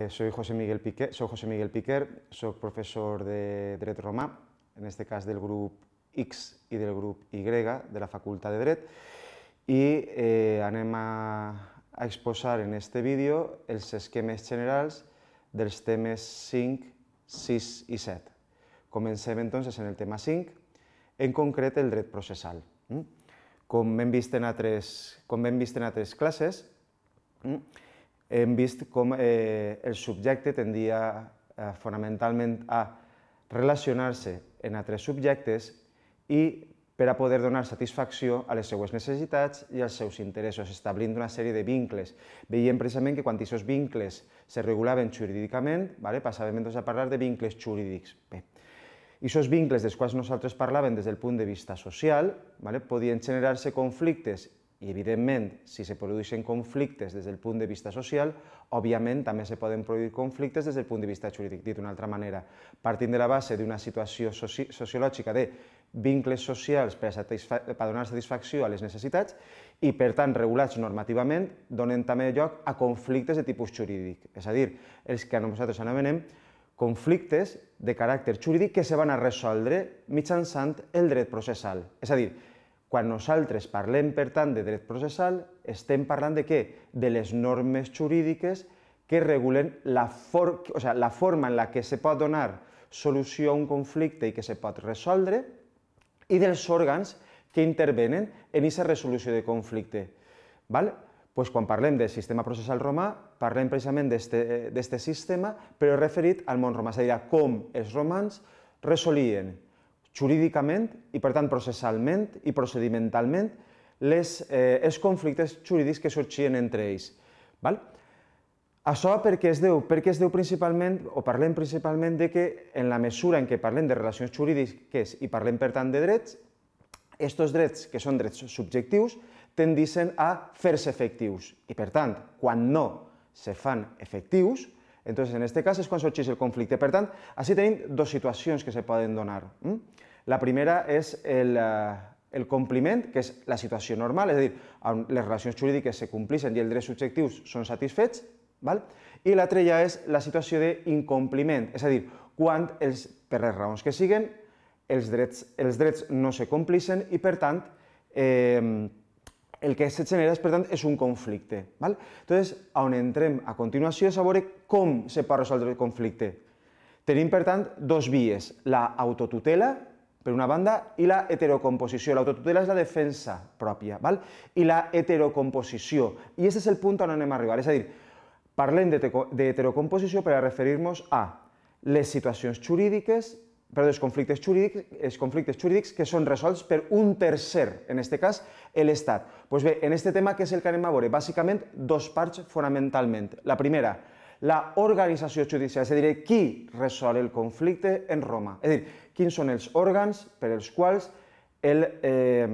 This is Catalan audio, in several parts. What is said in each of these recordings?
Eh, soy José Miguel Piquer, soy José Miguel Piquer, soy professor de Dret Romà, en este cas del grup X i del grup Y de la Facultat de Dret, i eh, anem a, a exposar en este vídeo els esquemes generals dels temes 5, 6 i 7. Comencem, entonces, en el tema 5, en concret el dret processal. Mm? Com hem vist en altres, com hem vist en altres classes, mm? hem vist com eh, el subjecte tendia eh, fonamentalment a relacionar-se en altres subjectes i per a poder donar satisfacció a les seues necessitats i als seus interessos, establint una sèrie de vincles. Veiem precisament que quan aquests vincles se regulaven jurídicament, vale, passàvem doncs, a parlar de vincles jurídics. Bé, aquests vincles dels quals nosaltres parlàvem des del punt de vista social vale, podien generar-se conflictes i, evidentment, si se produeixen conflictes des del punt de vista social, òbviament també se poden produir conflictes des del punt de vista jurídic. Dit d'una altra manera, partint de la base d'una situació soci sociològica de vincles socials per, per donar satisfacció a les necessitats i, per tant, regulats normativament, donen també lloc a conflictes de tipus jurídic. És a dir, els que nosaltres anomenem conflictes de caràcter jurídic que se van a resoldre mitjançant el dret processal. És a dir, quan nosaltres parlem, per tant, de dret processal, estem parlant de què? De les normes jurídiques que regulen la, for o sigui, la forma en la que se pot donar solució a un conflicte i que se pot resoldre i dels òrgans que intervenen en aquesta resolució de conflicte. Val? Pues quan parlem del sistema processal romà, parlem precisament d'aquest sistema, però referit al món romà, és a dir, com els romans resolien jurídicament i, per tant, processalment i procedimentalment les, eh, els conflictes jurídics que sorgien entre ells. Val? Això què es deu? Perquè es deu principalment, o parlem principalment, de que en la mesura en què parlem de relacions jurídiques i parlem, per tant, de drets, aquests drets, que són drets subjectius, tendeixen a fer-se efectius. I, per tant, quan no se fan efectius, Entonces, en este cas és quan sorgeix el conflicte. Per tant, així tenim dues situacions que se poden donar. Hm? La primera és el, eh, el compliment, que és la situació normal, és a dir, on les relacions jurídiques se complixen i els drets subjectius són satisfets, val? i l'altra ja és la situació d'incompliment, és a dir, quan, els, per les raons que siguen, els drets, els drets no se complixen i, per tant, eh, el que se genera, per tant, és un conflicte. Val? Entonces, on entrem a continuació és a veure com se pot resoldre el conflicte. Tenim, per tant, dos vies, la autotutela, per una banda, i la heterocomposició. L'autotutela és la defensa pròpia, val? i la heterocomposició. I aquest és el punt on anem a arribar. És a dir, parlem de heterocomposició per a referir-nos a les situacions jurídiques perdó, els conflictes jurídics, els conflictes jurídics que són resolts per un tercer, en aquest cas l'Estat. Doncs pues bé, en aquest tema, que és el que anem a veure? Bàsicament, dos parts fonamentalment. La primera, la organització judicial, és a dir, qui resol el conflicte en Roma. És a dir, quins són els òrgans per els quals el, eh,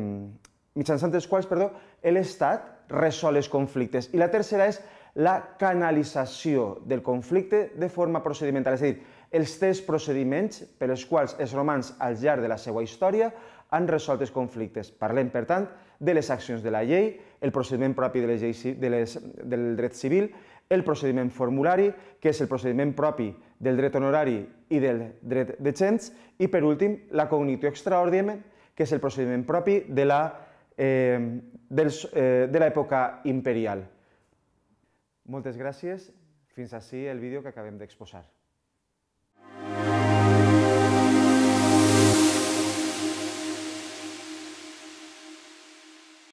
mitjançant els quals perdó, l'Estat resol els conflictes. I la tercera és la canalització del conflicte de forma procedimental, és a dir, els tres procediments per els quals els romans al llarg de la seva història han resolt els conflictes. Parlem, per tant, de les accions de la llei, el procediment propi de les lleis, de les, del dret civil, el procediment formulari, que és el procediment propi del dret honorari i del dret de gens, i per últim, la cognitio extraordinària, que és el procediment propi de la eh, eh, de imperial. Moltes gràcies. Fins ací el vídeo que acabem d'exposar.